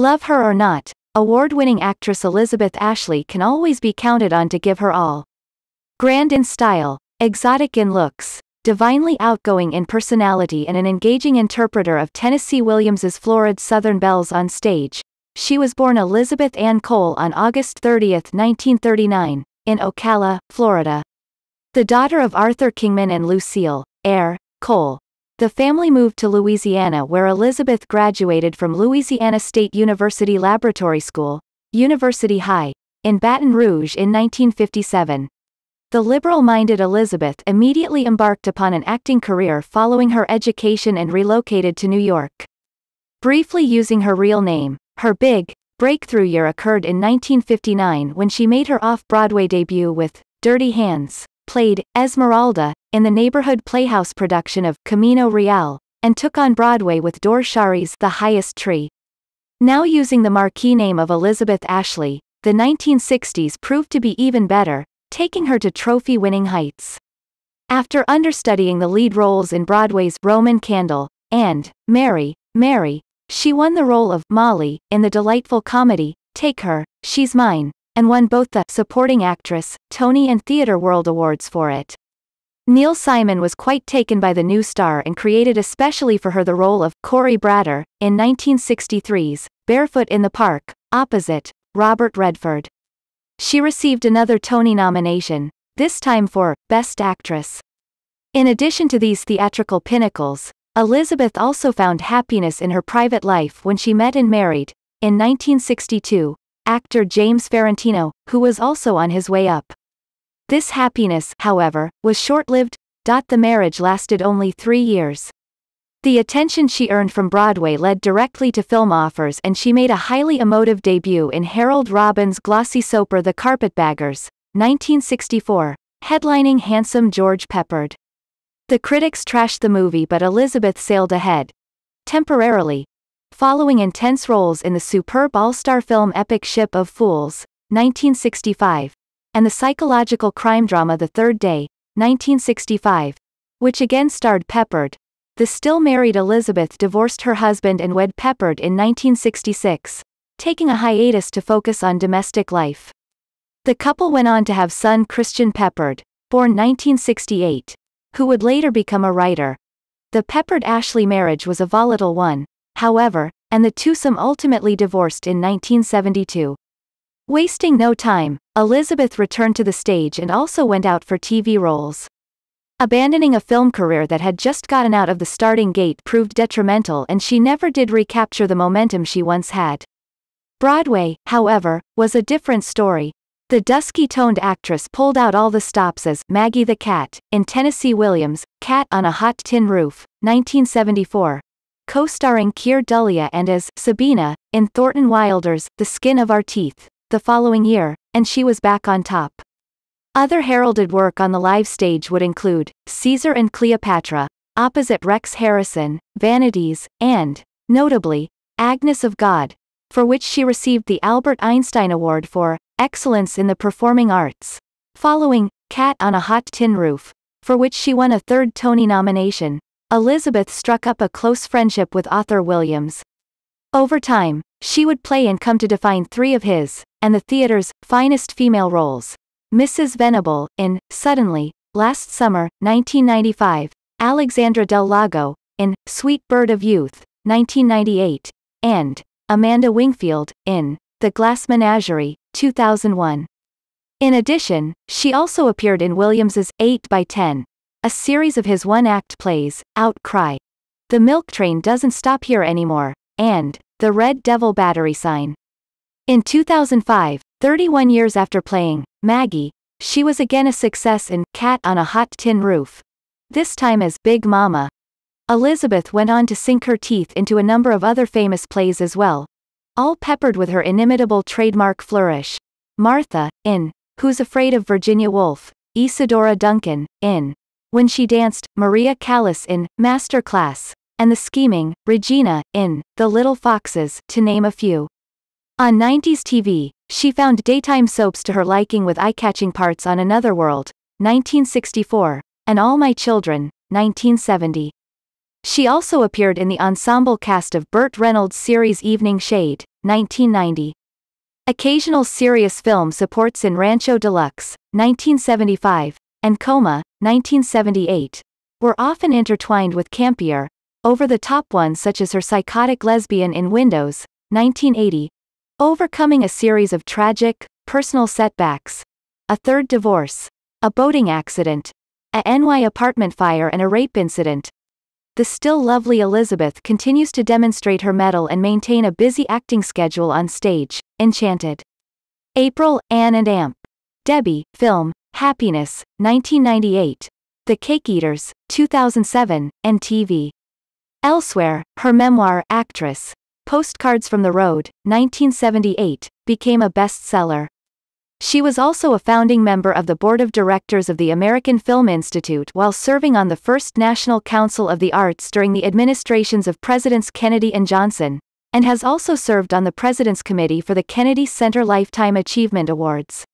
Love her or not, award-winning actress Elizabeth Ashley can always be counted on to give her all. Grand in style, exotic in looks, divinely outgoing in personality and an engaging interpreter of Tennessee Williams's florid Southern Bells on stage, she was born Elizabeth Ann Cole on August 30, 1939, in Ocala, Florida. The daughter of Arthur Kingman and Lucille, Air Cole, the family moved to Louisiana where Elizabeth graduated from Louisiana State University Laboratory School, University High, in Baton Rouge in 1957. The liberal-minded Elizabeth immediately embarked upon an acting career following her education and relocated to New York. Briefly using her real name, her big, breakthrough year occurred in 1959 when she made her off-Broadway debut with Dirty Hands played Esmeralda in the neighborhood playhouse production of Camino Real, and took on Broadway with Dor Shari's The Highest Tree. Now using the marquee name of Elizabeth Ashley, the 1960s proved to be even better, taking her to trophy winning heights. After understudying the lead roles in Broadway's Roman Candle and Mary, Mary, she won the role of Molly in the delightful comedy Take Her, She's Mine and won both the Supporting Actress, Tony and Theatre World Awards for it. Neil Simon was quite taken by the new star and created especially for her the role of Corey Bratter in 1963's Barefoot in the Park, opposite Robert Redford. She received another Tony nomination, this time for Best Actress. In addition to these theatrical pinnacles, Elizabeth also found happiness in her private life when she met and married, in 1962, actor James Ferrantino, who was also on his way up. This happiness, however, was short-lived, the marriage lasted only three years. The attention she earned from Broadway led directly to film offers and she made a highly emotive debut in Harold Robbins' glossy soaper The Carpetbaggers, 1964, headlining handsome George Peppard. The critics trashed the movie but Elizabeth sailed ahead. Temporarily, following intense roles in the superb all-star film epic Ship of Fools, 1965, and the psychological crime drama The Third Day, 1965, which again starred Peppard. The still married Elizabeth divorced her husband and wed Peppard in 1966, taking a hiatus to focus on domestic life. The couple went on to have son Christian Peppard, born 1968, who would later become a writer. The Peppard Ashley marriage was a volatile one, however, and the twosome ultimately divorced in 1972. Wasting no time, Elizabeth returned to the stage and also went out for TV roles. Abandoning a film career that had just gotten out of the starting gate proved detrimental and she never did recapture the momentum she once had. Broadway, however, was a different story. The dusky-toned actress pulled out all the stops as Maggie the Cat in Tennessee Williams' Cat on a Hot Tin Roof, 1974, co-starring Keir Dullea and as Sabina, in Thornton Wilder's The Skin of Our Teeth, the following year, and she was back on top. Other heralded work on the live stage would include Caesar and Cleopatra, opposite Rex Harrison, Vanities, and, notably, Agnes of God, for which she received the Albert Einstein Award for Excellence in the Performing Arts. Following Cat on a Hot Tin Roof, for which she won a third Tony nomination, Elizabeth struck up a close friendship with author Williams. Over time, she would play and come to define three of his, and the theater's, finest female roles. Mrs. Venable, in Suddenly, last summer, 1995, Alexandra Del Lago, in Sweet Bird of Youth, 1998, and Amanda Wingfield, in The Glass Menagerie, 2001. In addition, she also appeared in Williams's 8 by 10 a series of his one-act plays, Outcry. The Milk Train doesn't stop here anymore, and The Red Devil Battery Sign. In 2005, 31 years after playing Maggie, she was again a success in Cat on a Hot Tin Roof. This time as Big Mama. Elizabeth went on to sink her teeth into a number of other famous plays as well, all peppered with her inimitable trademark flourish. Martha, in Who's Afraid of Virginia Woolf, Isadora Duncan, in when she danced Maria Callas in Masterclass, and The Scheming, Regina, in The Little Foxes, to name a few. On 90s TV, she found daytime soaps to her liking with eye-catching parts on Another World, 1964, and All My Children, 1970. She also appeared in the ensemble cast of Burt Reynolds' series Evening Shade, 1990. Occasional serious film supports in Rancho Deluxe, 1975, and Coma, 1978, were often intertwined with campier, over-the-top ones such as her psychotic lesbian in Windows, 1980, overcoming a series of tragic, personal setbacks, a third divorce, a boating accident, a NY apartment fire and a rape incident. The still lovely Elizabeth continues to demonstrate her mettle and maintain a busy acting schedule on stage, Enchanted. April, Anne and Amp. Debbie, film, Happiness, 1998, The Cake Eaters, 2007, and TV. Elsewhere, her memoir Actress, Postcards from the Road, 1978, became a bestseller. She was also a founding member of the board of directors of the American Film Institute while serving on the First National Council of the Arts during the administrations of Presidents Kennedy and Johnson, and has also served on the President's Committee for the Kennedy Center Lifetime Achievement Awards.